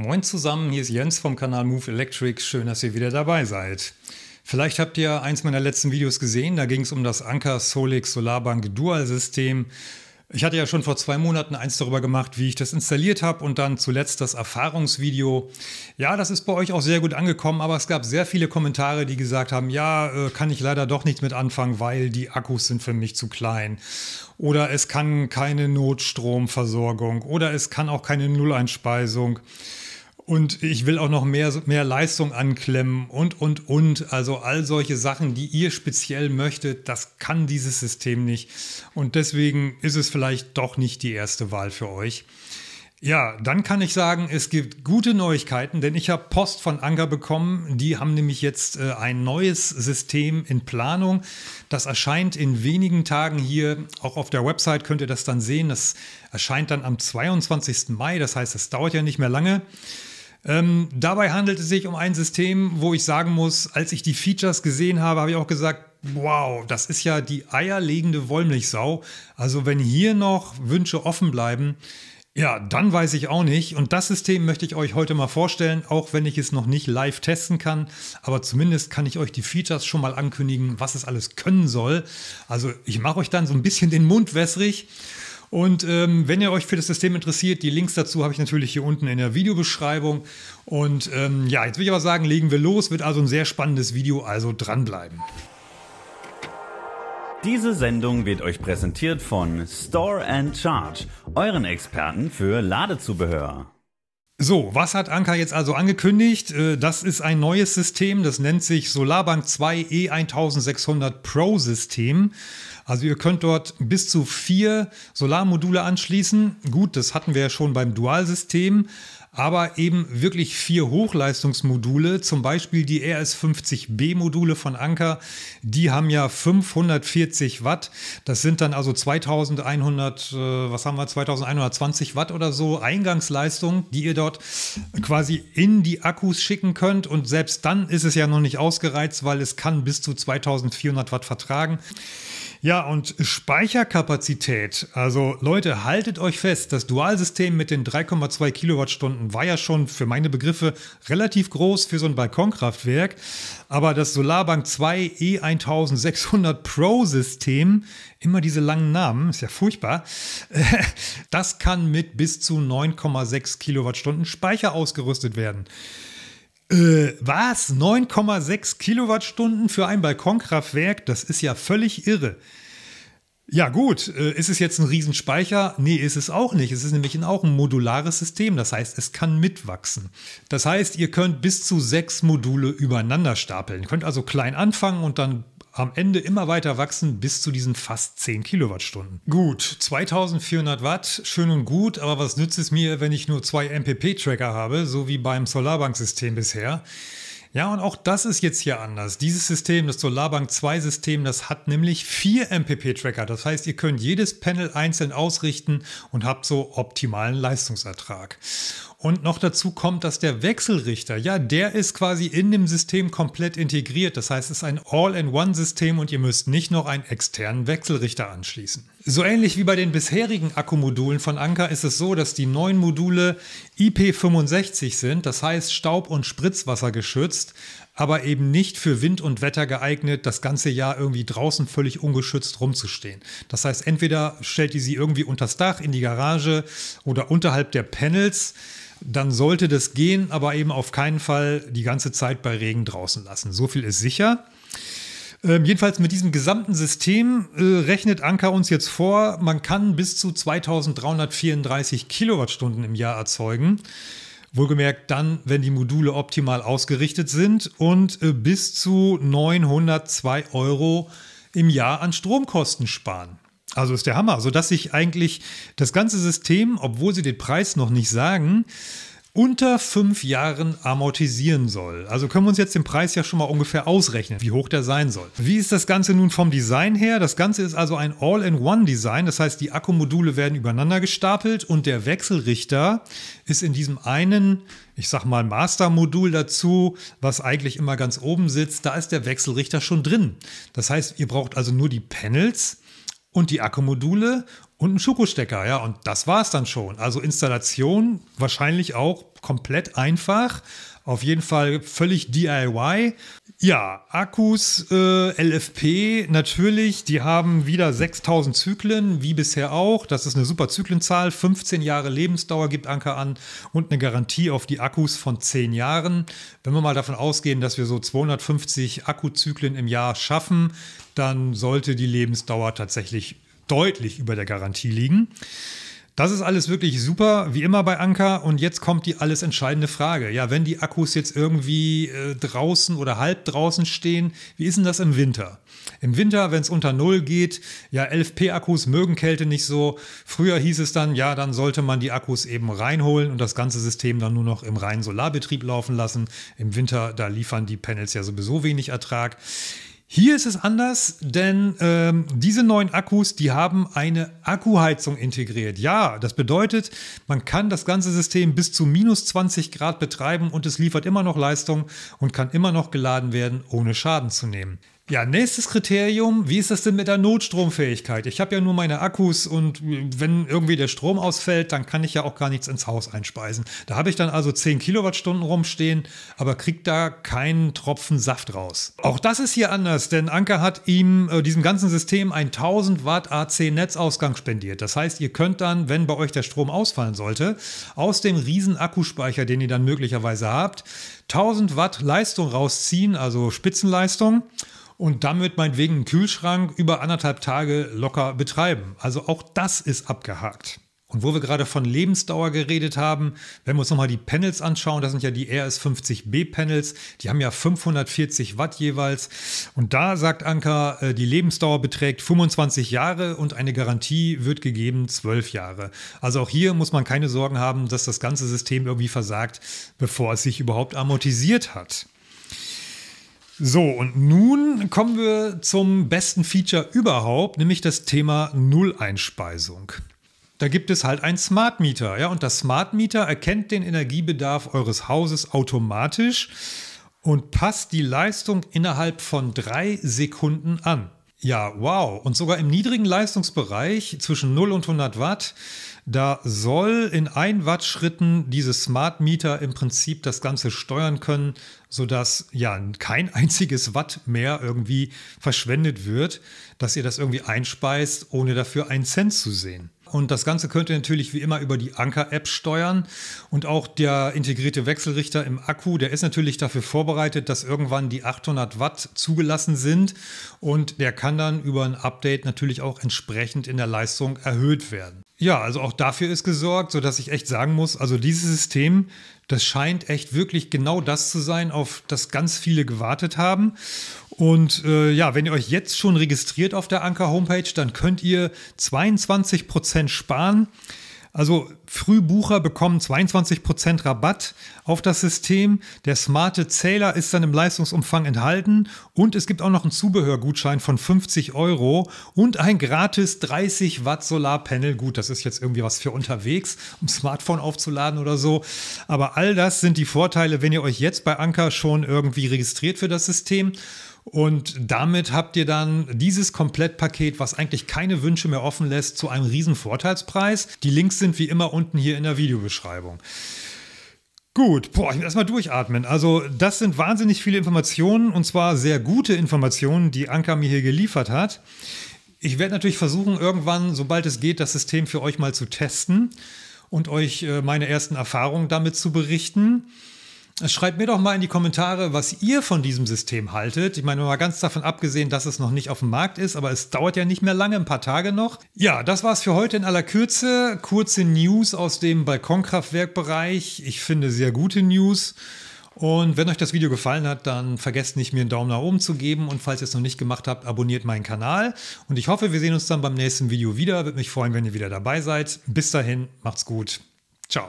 Moin zusammen, hier ist Jens vom Kanal Move Electric. Schön, dass ihr wieder dabei seid. Vielleicht habt ihr eins meiner letzten Videos gesehen, da ging es um das Anker Solix Solarbank Dual System. Ich hatte ja schon vor zwei Monaten eins darüber gemacht, wie ich das installiert habe und dann zuletzt das Erfahrungsvideo. Ja, das ist bei euch auch sehr gut angekommen, aber es gab sehr viele Kommentare, die gesagt haben, ja, äh, kann ich leider doch nichts mit anfangen, weil die Akkus sind für mich zu klein. Oder es kann keine Notstromversorgung oder es kann auch keine Nulleinspeisung und ich will auch noch mehr, mehr Leistung anklemmen und, und, und. Also all solche Sachen, die ihr speziell möchtet, das kann dieses System nicht. Und deswegen ist es vielleicht doch nicht die erste Wahl für euch. Ja, dann kann ich sagen, es gibt gute Neuigkeiten, denn ich habe Post von Anker bekommen. Die haben nämlich jetzt äh, ein neues System in Planung. Das erscheint in wenigen Tagen hier. Auch auf der Website könnt ihr das dann sehen. Das erscheint dann am 22. Mai. Das heißt, es dauert ja nicht mehr lange. Ähm, dabei handelt es sich um ein System, wo ich sagen muss, als ich die Features gesehen habe, habe ich auch gesagt, wow, das ist ja die eierlegende Wollmilchsau. Also wenn hier noch Wünsche offen bleiben, ja, dann weiß ich auch nicht. Und das System möchte ich euch heute mal vorstellen, auch wenn ich es noch nicht live testen kann. Aber zumindest kann ich euch die Features schon mal ankündigen, was es alles können soll. Also ich mache euch dann so ein bisschen den Mund wässrig. Und ähm, wenn ihr euch für das System interessiert, die Links dazu habe ich natürlich hier unten in der Videobeschreibung. Und ähm, ja, jetzt würde ich aber sagen, legen wir los. Wird also ein sehr spannendes Video, also dranbleiben. Diese Sendung wird euch präsentiert von Store and Charge, euren Experten für Ladezubehör. So, was hat Anker jetzt also angekündigt? Äh, das ist ein neues System, das nennt sich Solarbank 2 E1600 Pro System. Also ihr könnt dort bis zu vier Solarmodule anschließen. Gut, das hatten wir ja schon beim Dual-System aber eben wirklich vier Hochleistungsmodule, zum Beispiel die RS50B-Module von Anker, die haben ja 540 Watt. Das sind dann also 2100, äh, was haben wir, 2120 Watt oder so Eingangsleistung, die ihr dort quasi in die Akkus schicken könnt. Und selbst dann ist es ja noch nicht ausgereizt, weil es kann bis zu 2400 Watt vertragen. Ja, und Speicherkapazität. Also Leute, haltet euch fest, das Dualsystem mit den 3,2 Kilowattstunden war ja schon für meine Begriffe relativ groß für so ein Balkonkraftwerk. Aber das Solarbank 2 E1600 Pro System, immer diese langen Namen, ist ja furchtbar, das kann mit bis zu 9,6 Kilowattstunden Speicher ausgerüstet werden. Äh, was? 9,6 Kilowattstunden für ein Balkonkraftwerk? Das ist ja völlig irre. Ja gut, äh, ist es jetzt ein Riesenspeicher? Nee, ist es auch nicht. Es ist nämlich auch ein modulares System, das heißt, es kann mitwachsen. Das heißt, ihr könnt bis zu sechs Module übereinander stapeln. Ihr könnt also klein anfangen und dann am Ende immer weiter wachsen bis zu diesen fast 10 Kilowattstunden. Gut, 2400 Watt, schön und gut, aber was nützt es mir, wenn ich nur zwei MPP-Tracker habe, so wie beim Solarbank-System bisher? Ja, und auch das ist jetzt hier anders. Dieses System, das Solarbank 2 System, das hat nämlich vier MPP-Tracker. Das heißt, ihr könnt jedes Panel einzeln ausrichten und habt so optimalen Leistungsertrag. Und noch dazu kommt, dass der Wechselrichter, ja, der ist quasi in dem System komplett integriert. Das heißt, es ist ein All-in-One-System und ihr müsst nicht noch einen externen Wechselrichter anschließen. So ähnlich wie bei den bisherigen Akkumodulen von Anker ist es so, dass die neuen Module IP65 sind, das heißt Staub- und Spritzwasser geschützt aber eben nicht für Wind und Wetter geeignet, das ganze Jahr irgendwie draußen völlig ungeschützt rumzustehen. Das heißt, entweder stellt ihr sie irgendwie unters Dach, in die Garage oder unterhalb der Panels dann sollte das gehen, aber eben auf keinen Fall die ganze Zeit bei Regen draußen lassen. So viel ist sicher. Ähm, jedenfalls mit diesem gesamten System äh, rechnet Anker uns jetzt vor, man kann bis zu 2334 Kilowattstunden im Jahr erzeugen. Wohlgemerkt dann, wenn die Module optimal ausgerichtet sind und äh, bis zu 902 Euro im Jahr an Stromkosten sparen. Also ist der Hammer, sodass sich eigentlich das ganze System, obwohl sie den Preis noch nicht sagen, unter fünf Jahren amortisieren soll. Also können wir uns jetzt den Preis ja schon mal ungefähr ausrechnen, wie hoch der sein soll. Wie ist das Ganze nun vom Design her? Das Ganze ist also ein All-in-One-Design. Das heißt, die Akkumodule werden übereinander gestapelt und der Wechselrichter ist in diesem einen, ich sag mal, Master-Modul dazu, was eigentlich immer ganz oben sitzt. Da ist der Wechselrichter schon drin. Das heißt, ihr braucht also nur die Panels und die Akkumodule und ein Schokostecker, ja, und das war es dann schon. Also Installation wahrscheinlich auch komplett einfach, auf jeden Fall völlig DIY. Ja, Akkus, äh, LFP, natürlich, die haben wieder 6000 Zyklen, wie bisher auch. Das ist eine super Zyklenzahl. 15 Jahre Lebensdauer gibt Anker an und eine Garantie auf die Akkus von 10 Jahren. Wenn wir mal davon ausgehen, dass wir so 250 Akkuzyklen im Jahr schaffen, dann sollte die Lebensdauer tatsächlich deutlich über der Garantie liegen. Das ist alles wirklich super, wie immer bei Anker. Und jetzt kommt die alles entscheidende Frage. Ja, wenn die Akkus jetzt irgendwie äh, draußen oder halb draußen stehen, wie ist denn das im Winter? Im Winter, wenn es unter Null geht, ja, 11 p akkus mögen Kälte nicht so. Früher hieß es dann, ja, dann sollte man die Akkus eben reinholen und das ganze System dann nur noch im reinen Solarbetrieb laufen lassen. Im Winter, da liefern die Panels ja sowieso wenig Ertrag. Hier ist es anders, denn ähm, diese neuen Akkus, die haben eine Akkuheizung integriert. Ja, das bedeutet, man kann das ganze System bis zu minus 20 Grad betreiben und es liefert immer noch Leistung und kann immer noch geladen werden, ohne Schaden zu nehmen. Ja, nächstes Kriterium, wie ist das denn mit der Notstromfähigkeit? Ich habe ja nur meine Akkus und äh, wenn irgendwie der Strom ausfällt, dann kann ich ja auch gar nichts ins Haus einspeisen. Da habe ich dann also 10 Kilowattstunden rumstehen, aber kriegt da keinen Tropfen Saft raus. Auch das ist hier anders, denn Anker hat ihm äh, diesem ganzen System einen 1000 Watt AC Netzausgang spendiert. Das heißt, ihr könnt dann, wenn bei euch der Strom ausfallen sollte, aus dem riesen Akkuspeicher, den ihr dann möglicherweise habt, 1000 Watt Leistung rausziehen, also Spitzenleistung und damit meinetwegen einen Kühlschrank über anderthalb Tage locker betreiben. Also auch das ist abgehakt. Und wo wir gerade von Lebensdauer geredet haben, wenn wir uns nochmal die Panels anschauen, das sind ja die RS50B Panels, die haben ja 540 Watt jeweils. Und da sagt Anker, äh, die Lebensdauer beträgt 25 Jahre und eine Garantie wird gegeben 12 Jahre. Also auch hier muss man keine Sorgen haben, dass das ganze System irgendwie versagt, bevor es sich überhaupt amortisiert hat. So, und nun kommen wir zum besten Feature überhaupt, nämlich das Thema Nulleinspeisung. Da gibt es halt ein Smart Meter, ja, und das Smart Meter erkennt den Energiebedarf eures Hauses automatisch und passt die Leistung innerhalb von drei Sekunden an. Ja, wow. Und sogar im niedrigen Leistungsbereich zwischen 0 und 100 Watt da soll in ein Watt Schritten diese Smart Meter im Prinzip das Ganze steuern können, sodass ja kein einziges Watt mehr irgendwie verschwendet wird, dass ihr das irgendwie einspeist, ohne dafür einen Cent zu sehen. Und das Ganze könnt ihr natürlich wie immer über die Anker-App steuern. Und auch der integrierte Wechselrichter im Akku, der ist natürlich dafür vorbereitet, dass irgendwann die 800 Watt zugelassen sind. Und der kann dann über ein Update natürlich auch entsprechend in der Leistung erhöht werden. Ja, also auch dafür ist gesorgt, sodass ich echt sagen muss, also dieses System, das scheint echt wirklich genau das zu sein, auf das ganz viele gewartet haben. Und äh, ja, wenn ihr euch jetzt schon registriert auf der Anker Homepage, dann könnt ihr 22% sparen. Also Frühbucher bekommen 22% Rabatt auf das System. Der smarte Zähler ist dann im Leistungsumfang enthalten. Und es gibt auch noch einen Zubehörgutschein von 50 Euro und ein gratis 30 Watt Solarpanel. Gut, das ist jetzt irgendwie was für unterwegs, um Smartphone aufzuladen oder so. Aber all das sind die Vorteile, wenn ihr euch jetzt bei Anker schon irgendwie registriert für das System. Und damit habt ihr dann dieses Komplettpaket, was eigentlich keine Wünsche mehr offen lässt, zu einem riesen Vorteilspreis. Die Links sind wie immer unten hier in der Videobeschreibung. Gut, boah, ich muss erstmal durchatmen. Also, das sind wahnsinnig viele Informationen und zwar sehr gute Informationen, die Anka mir hier geliefert hat. Ich werde natürlich versuchen, irgendwann, sobald es geht, das System für euch mal zu testen und euch äh, meine ersten Erfahrungen damit zu berichten. Schreibt mir doch mal in die Kommentare, was ihr von diesem System haltet. Ich meine, mal ganz davon abgesehen, dass es noch nicht auf dem Markt ist, aber es dauert ja nicht mehr lange, ein paar Tage noch. Ja, das war's für heute in aller Kürze. Kurze News aus dem Balkonkraftwerkbereich. Ich finde sehr gute News. Und wenn euch das Video gefallen hat, dann vergesst nicht, mir einen Daumen nach oben zu geben. Und falls ihr es noch nicht gemacht habt, abonniert meinen Kanal. Und ich hoffe, wir sehen uns dann beim nächsten Video wieder. Würde mich freuen, wenn ihr wieder dabei seid. Bis dahin, macht's gut. Ciao.